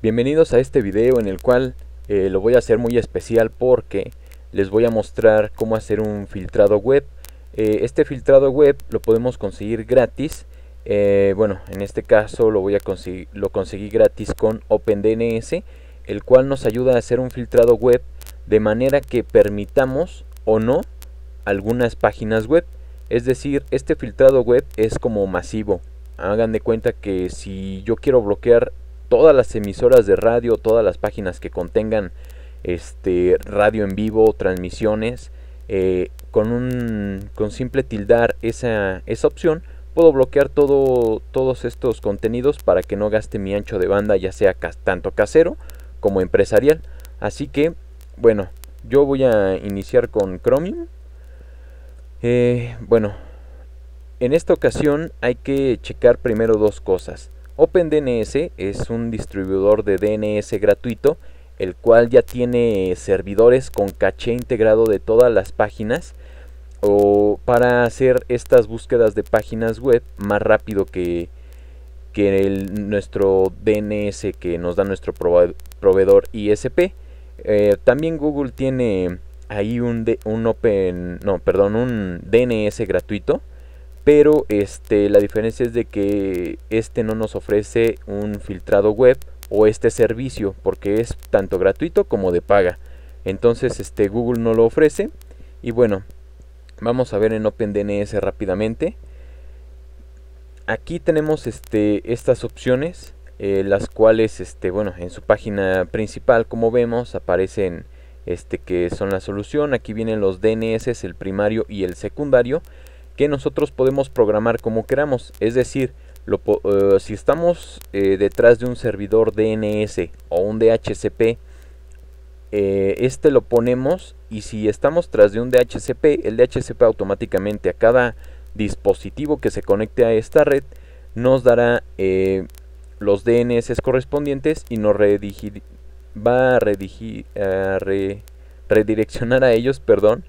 Bienvenidos a este video en el cual eh, lo voy a hacer muy especial porque les voy a mostrar cómo hacer un filtrado web. Eh, este filtrado web lo podemos conseguir gratis. Eh, bueno, en este caso lo, voy a conseguir, lo conseguí gratis con OpenDNS, el cual nos ayuda a hacer un filtrado web de manera que permitamos o no algunas páginas web. Es decir, este filtrado web es como masivo. Hagan de cuenta que si yo quiero bloquear todas las emisoras de radio, todas las páginas que contengan este, radio en vivo, transmisiones, eh, con, un, simple tildar esa, opción, puedo bloquear todo, todos estos contenidos para que no gaste mi ancho de banda, ya sea tanto casero como empresarial. Así que, bueno, yo voy a iniciar con Chromium. Eh, bueno, en esta ocasión hay que checar primero dos cosas. OpenDNS es un distribuidor de DNS gratuito, el cual ya tiene servidores con caché integrado de todas las páginas o para hacer estas búsquedas de páginas web más rápido que, nuestro DNS que nos da nuestro proveedor ISP. Eh, también Google tiene ahí un, un, open, no, perdón, un DNS gratuito pero este, la diferencia es de que este no nos ofrece un filtrado web o este servicio porque es tanto gratuito como de paga entonces este Google no lo ofrece y bueno vamos a ver en OpenDNS rápidamente aquí tenemos este, estas opciones eh, las cuales este, bueno en su página principal como vemos aparecen este que son la solución aquí vienen los DNS el primario y el secundario que nosotros podemos programar como queramos. Es decir, eh, si estamos eh, detrás de un servidor DNS o un DHCP, eh, este lo ponemos y si estamos tras de un DHCP, el DHCP automáticamente a cada dispositivo que se conecte a esta red nos dará los DNS correspondientes y nos va a, redireccionar a ellos perdón,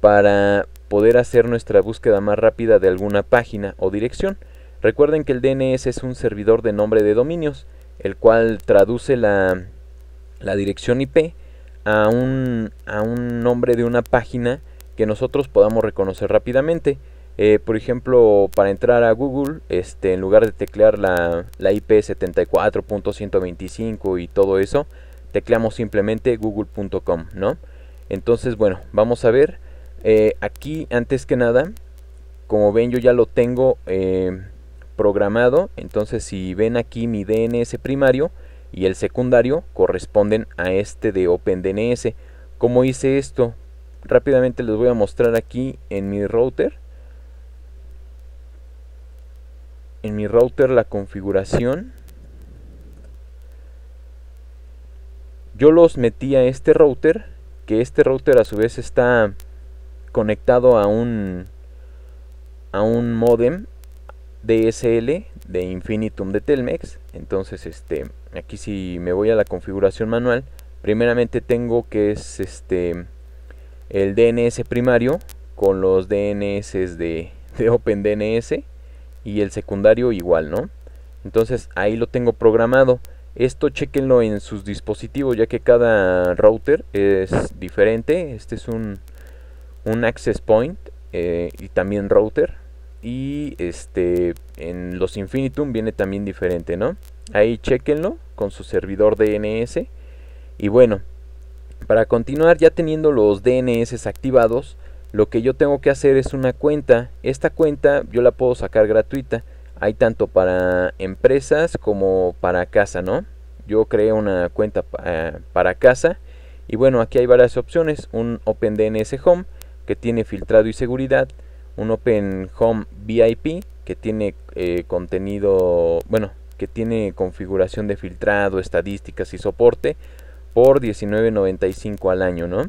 para poder hacer nuestra búsqueda más rápida de alguna página o dirección. Recuerden que el DNS es un servidor de nombre de dominios, el cual traduce la, la dirección IP a un, a un nombre de una página que nosotros podamos reconocer rápidamente. Eh, por ejemplo, para entrar a Google, este, en lugar de teclear la, la IP 74.125 y todo eso, tecleamos simplemente google.com, ¿no? Entonces, bueno, vamos a ver. Eh, aquí, antes que nada, como ven, yo ya lo tengo eh, programado. Entonces, si ven aquí mi DNS primario y el secundario corresponden a este de OpenDNS. ¿Cómo hice esto? Rápidamente les voy a mostrar aquí en mi router. En mi router la configuración. Yo los metí a este router, que este router a su vez está conectado a un a un modem DSL de Infinitum de Telmex. Entonces, este, aquí si me voy a la configuración manual, primeramente tengo que es este el DNS primario con los DNS de, de OpenDNS y el secundario igual, ¿no? Entonces ahí lo tengo programado. Esto chequenlo en sus dispositivos ya que cada router es diferente. Este es un un access point eh, y también router. Y este en los Infinitum viene también diferente, ¿no? Ahí chequenlo con su servidor DNS. Y bueno, para continuar ya teniendo los DNS activados, lo que yo tengo que hacer es una cuenta. Esta cuenta yo la puedo sacar gratuita. Hay tanto para empresas como para casa, ¿no? Yo creé una cuenta eh, para casa. Y bueno, aquí hay varias opciones. Un OpenDNS Home que tiene filtrado y seguridad, un Open Home VIP que tiene eh, contenido, bueno, que tiene configuración de filtrado, estadísticas y soporte por $19.95 al año, ¿no?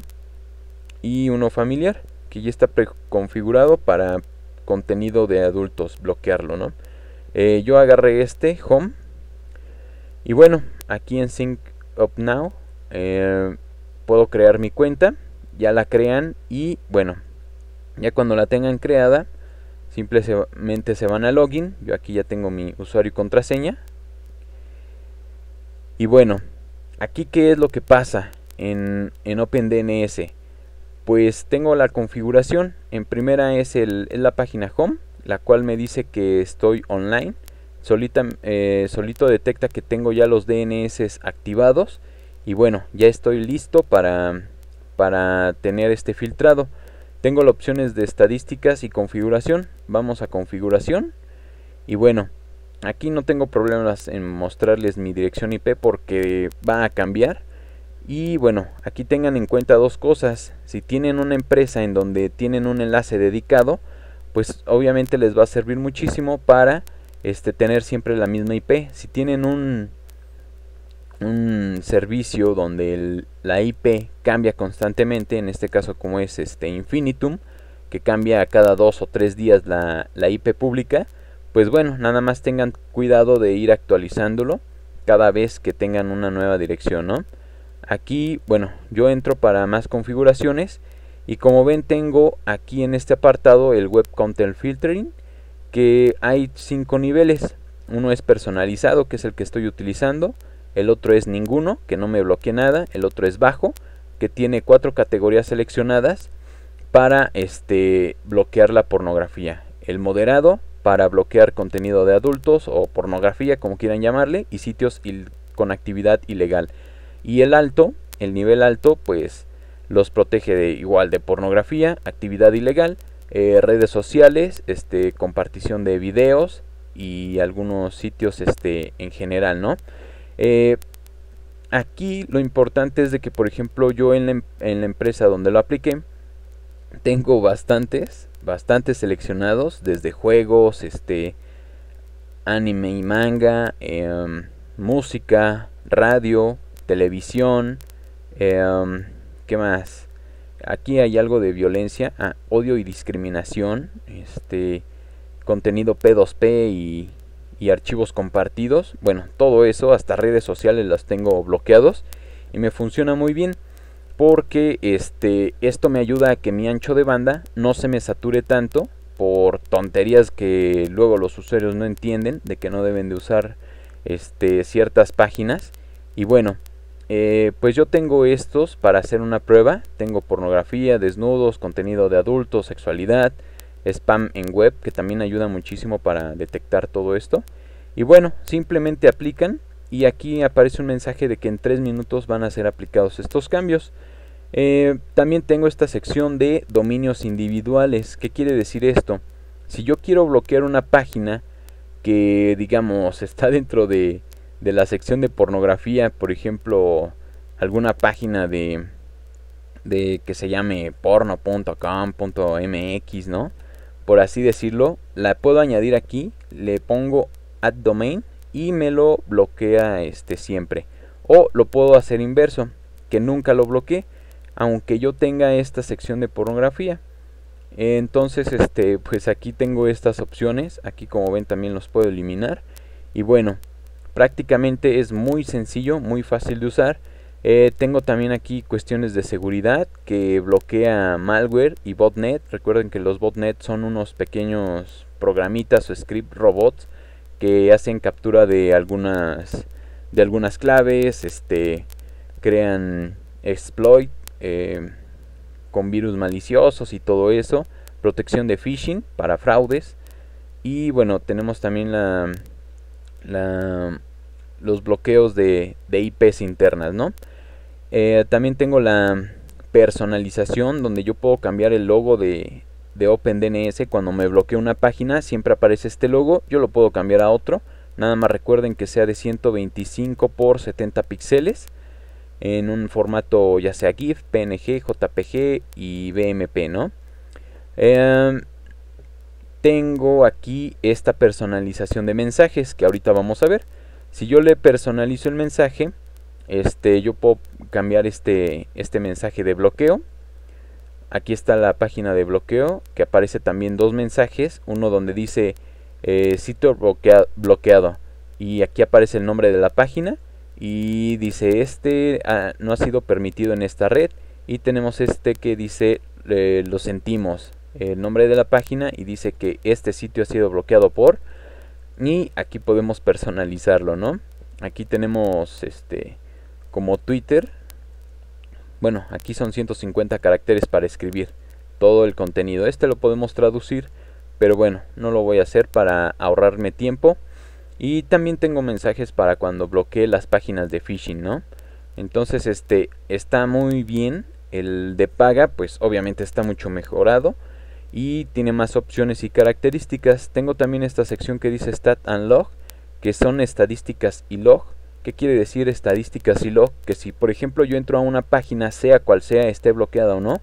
Y uno familiar que ya está preconfigurado para contenido de adultos, bloquearlo, ¿no? Eh, yo agarré este Home y bueno, aquí en Sync Up Now eh, puedo crear mi cuenta ya la crean y bueno, ya cuando la tengan creada, simplemente se van a login. Yo aquí ya tengo mi usuario y contraseña. Y bueno, aquí qué es lo que pasa en, en OpenDNS. Pues tengo la configuración. En primera es, la página home, la cual me dice que estoy online. Eh, solito detecta que tengo ya los DNS activados. Y bueno, ya estoy listo para, para tener este filtrado. Tengo las opciones de estadísticas y configuración. Vamos a configuración. Y bueno, aquí no tengo problemas en mostrarles mi dirección IP porque va a cambiar. Y bueno, aquí tengan en cuenta dos cosas. Si tienen una empresa en donde tienen un enlace dedicado, pues obviamente les va a servir muchísimo para este, tener siempre la misma IP. Si tienen un un servicio donde la IP cambia constantemente, en este caso como es este Infinitum, que cambia cada dos o tres días la, IP pública, pues bueno, nada más tengan cuidado de ir actualizándolo cada vez que tengan una nueva dirección, Aquí, bueno, yo entro para más configuraciones y como ven tengo aquí en este apartado el Web Content Filtering, que hay cinco niveles. Uno es personalizado, que es el que estoy utilizando el otro es ninguno, que no me bloquee nada, el otro es bajo, que tiene cuatro categorías seleccionadas para este, bloquear la pornografía. El moderado para bloquear contenido de adultos o pornografía, como quieran llamarle, y sitios con actividad ilegal. Y el alto, el nivel alto, pues los protege de igual de pornografía, actividad ilegal, eh, redes sociales, este, compartición de videos y algunos sitios este, en general, ¿no? Eh, aquí lo importante es de que, por ejemplo, yo em-, en la, empresa donde lo apliqué, tengo bastantes, bastantes seleccionados, desde juegos, este, anime y manga, em, música, radio, televisión, em, ¿qué más? Aquí hay algo de violencia, ah, odio y discriminación, este, contenido P2P y y archivos compartidos. Bueno, todo eso, hasta redes sociales las tengo bloqueados y me funciona muy bien porque este, esto me ayuda a que mi ancho de banda no se me sature tanto por tonterías que luego los usuarios no entienden de que no deben de usar este, ciertas páginas. Y bueno, eh, pues yo tengo estos para hacer una prueba. Tengo pornografía, desnudos, contenido de adultos, sexualidad, spam en web, que también ayuda muchísimo para detectar todo esto. Y bueno, simplemente aplican y aquí aparece un mensaje de que en 3 minutos van a ser aplicados estos cambios. Eh, también tengo esta sección de dominios individuales. ¿Qué quiere decir esto? Si yo quiero bloquear una página que digamos está dentro de, de la sección de pornografía, por ejemplo, alguna página de, de que se llame porno.com.mx, ¿no? por así decirlo, la puedo añadir aquí, le pongo add domain y me lo bloquea este siempre. O lo puedo hacer inverso, que nunca lo bloquee, aunque yo tenga esta sección de pornografía. Entonces, este, pues aquí tengo estas opciones, aquí como ven también los puedo eliminar. Y bueno, prácticamente es muy sencillo, muy fácil de usar. Eh, tengo también aquí cuestiones de seguridad que bloquea malware y botnet. Recuerden que los botnet son unos pequeños programitas o script robots que hacen captura de algunas de algunas claves, este, crean exploit eh, con virus maliciosos y todo eso, protección de phishing para fraudes y bueno tenemos también los bloqueos de, de IPs internas, ¿no? Eh, también tengo la personalización donde yo puedo cambiar el logo de, OpenDNS. Cuando me bloqueo una página siempre aparece este logo. Yo lo puedo cambiar a otro. Nada más recuerden que sea de 125 x 70 píxeles en un formato ya sea GIF, PNG, JPG y BMP, ¿no? Em, tengo aquí esta personalización de mensajes que ahorita vamos a ver. Si yo le personalizo el mensaje, este, yo puedo cambiar este, este mensaje de bloqueo. Aquí está la página de bloqueo, que aparece también dos mensajes, uno donde dice eh, sitio bloqueado, y aquí aparece el nombre de la página y dice este no ha sido permitido en esta red y tenemos este que dice eh, lo sentimos el nombre de la página y dice que este sitio ha sido bloqueado por y aquí podemos personalizarlo no aquí tenemos este como Twitter, bueno, aquí son 150 caracteres para escribir todo el contenido. Este lo podemos traducir, pero bueno, no lo voy a hacer para ahorrarme tiempo. Y también tengo mensajes para cuando bloquee las páginas de phishing, ¿no? Entonces, este está muy bien. El de paga, pues obviamente está mucho mejorado y tiene más opciones y características. Tengo también esta sección que dice Stat and Log, que son estadísticas y log ¿Qué quiere decir estadísticas y log? Que si por ejemplo yo entro a una página, sea cual sea, esté bloqueada o no,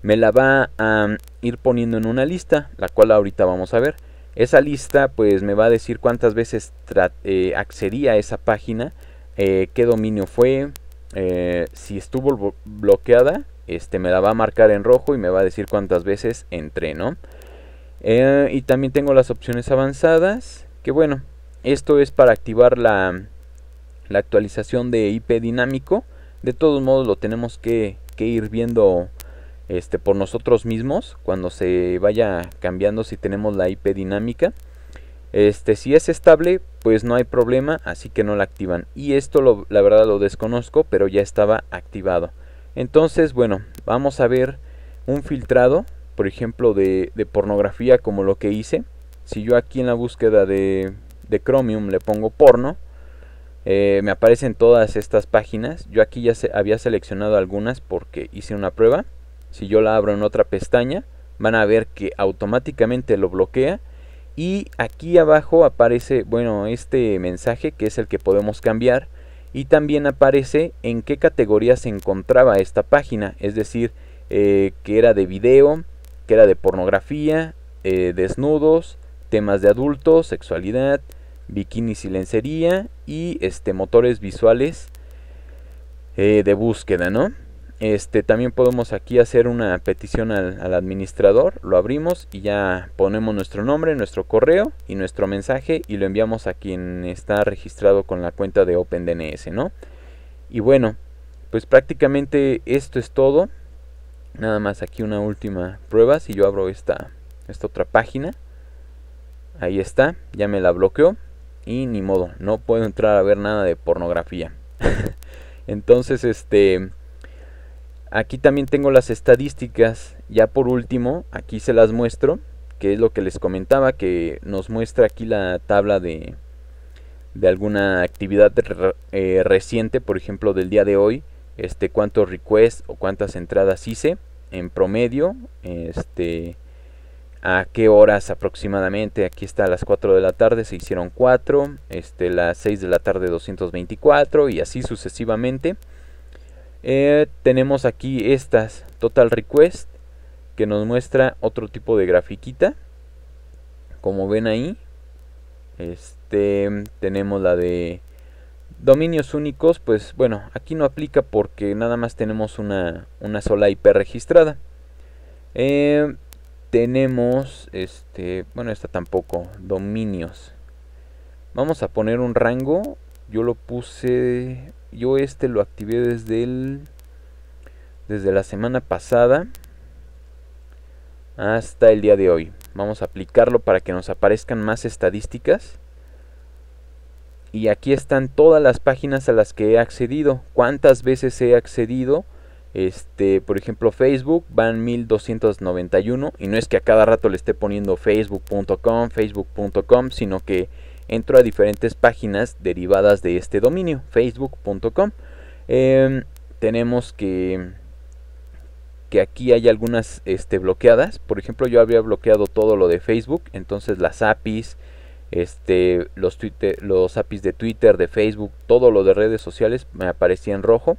me la va a mm, ir poniendo en una lista, la cual ahorita vamos a ver. Esa lista pues me va a decir cuántas veces eh, accedí a esa página, eh, qué dominio fue, eh, si estuvo bloqueada, este, me la va a marcar en rojo y me va a decir cuántas veces entré, ¿no? y también tengo las opciones avanzadas, que bueno, esto es para activar la, la actualización de IP dinámico. De todos modos lo tenemos que, ir viendo este, por nosotros mismos cuando se vaya cambiando si tenemos la IP dinámica. Este, si es estable, pues no hay problema, así que no la activan. Y esto la verdad lo desconozco, pero ya estaba activado. Entonces, bueno, vamos a ver un filtrado, por ejemplo, de, de pornografía como lo que hice. Si yo aquí en la búsqueda de, de Chromium le pongo porno, eh, me aparecen todas estas páginas. Yo aquí ya había seleccionado algunas porque hice una prueba. Si yo la abro en otra pestaña, van a ver que automáticamente lo bloquea. Y aquí abajo aparece, bueno, este mensaje que es el que podemos cambiar. Y también aparece en qué categoría se encontraba esta página. Es decir, eh, que era de video, que era de pornografía, eh, desnudos, temas de adultos, sexualidad, Bikini silencería y este, motores visuales eh, de búsqueda, ¿no? Este, también podemos aquí hacer una petición al, administrador, lo abrimos y ya ponemos nuestro nombre, nuestro correo y nuestro mensaje y lo enviamos a quien está registrado con la cuenta de OpenDNS, ¿no? Y bueno, pues prácticamente esto es todo. Nada más aquí una última prueba, si yo abro esta, esta otra página, ahí está, ya me la bloqueó y ni modo, no puedo entrar a ver nada de pornografía. Entonces, este aquí también tengo las estadísticas. Ya por último, aquí se las muestro, que es lo que les comentaba que nos muestra aquí la tabla de de alguna actividad eh, reciente, por ejemplo, del día de hoy, este cuántos requests o cuántas entradas hice en promedio, este a qué horas aproximadamente. Aquí está a las 4 de la tarde se hicieron 4, este, las 6 de la tarde 224 y así sucesivamente. Eh, tenemos aquí estas Total Request que nos muestra otro tipo de grafiquita. Como ven ahí, este, tenemos la de dominios únicos, pues bueno, aquí no aplica porque nada más tenemos una, sola IP registrada. Eh, tenemos, este, bueno, esta tampoco, dominios. Vamos a poner un rango. Yo lo puse, yo este lo activé desde el, desde la semana pasada hasta el día de hoy. Vamos a aplicarlo para que nos aparezcan más estadísticas. Y aquí están todas las páginas a las que he accedido. Cuántas veces he accedido este, por ejemplo, Facebook van 1291 y no es que a cada rato le esté poniendo facebook.com, facebook.com, sino que entro a diferentes páginas derivadas de este dominio, facebook.com. Em, tenemos que que aquí hay algunas este, bloqueadas. Por ejemplo, yo había bloqueado todo lo de Facebook, entonces las APIs, este, los, Twitter, los APIs de Twitter, de Facebook, todo lo de redes sociales me aparecía en rojo.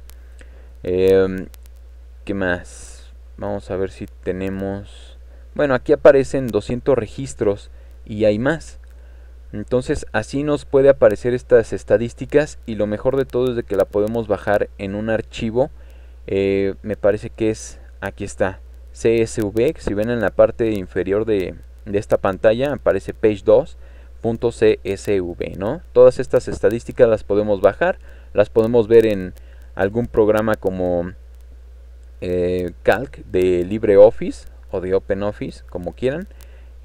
Em, ¿Qué más? Vamos a ver si tenemos... Bueno, aquí aparecen 200 registros y hay más. Entonces así nos puede aparecer estas estadísticas y lo mejor de todo es de que la podemos bajar en un archivo. Eh, me parece que es, aquí está, CSV. Si ven en la parte inferior de, de esta pantalla aparece page2.csv, ¿no? Todas estas estadísticas las podemos bajar, las podemos ver en algún programa como eh, calc de LibreOffice o de OpenOffice, como quieran,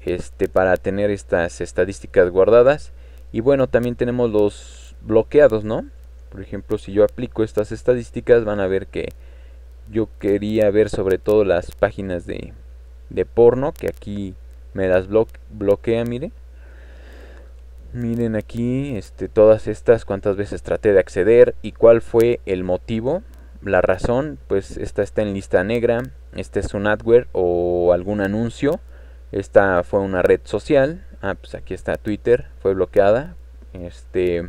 este, para tener estas estadísticas guardadas. Y bueno, también tenemos los bloqueados, ¿no? Por ejemplo, si yo aplico estas estadísticas, van a ver que yo quería ver sobre todo las páginas de, de porno, que aquí me las bloquea, miren Miren aquí este, todas estas, cuántas veces traté de acceder y cuál fue el motivo la razón, pues esta está en lista negra, este es un adware o algún anuncio, esta fue una red social, ah, pues aquí está Twitter, fue bloqueada, este,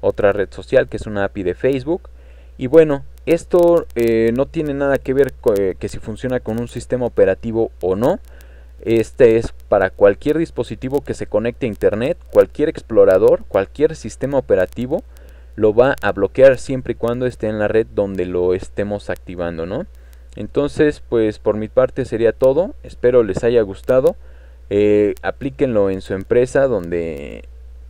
otra red social que es una API de Facebook, y bueno, esto eh, no tiene nada que ver eh, que si funciona con un sistema operativo o no, este es para cualquier dispositivo que se conecte a Internet, cualquier explorador, cualquier sistema operativo lo va a bloquear siempre y cuando esté en la red donde lo estemos activando, ¿no? Entonces, pues por mi parte sería todo. Espero les haya gustado. Eh, aplíquenlo en su empresa donde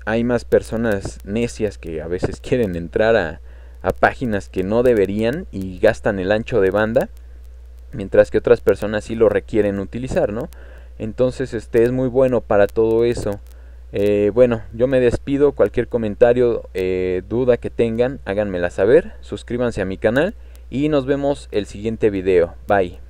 hay más personas necias que a veces quieren entrar a, a páginas que no deberían y gastan el ancho de banda, mientras que otras personas sí lo requieren utilizar, ¿no? Entonces, este es muy bueno para todo eso. Eh, bueno, yo me despido. Cualquier comentario, eh, duda que tengan, háganmela saber. Suscríbanse a mi canal y nos vemos el siguiente video. Bye.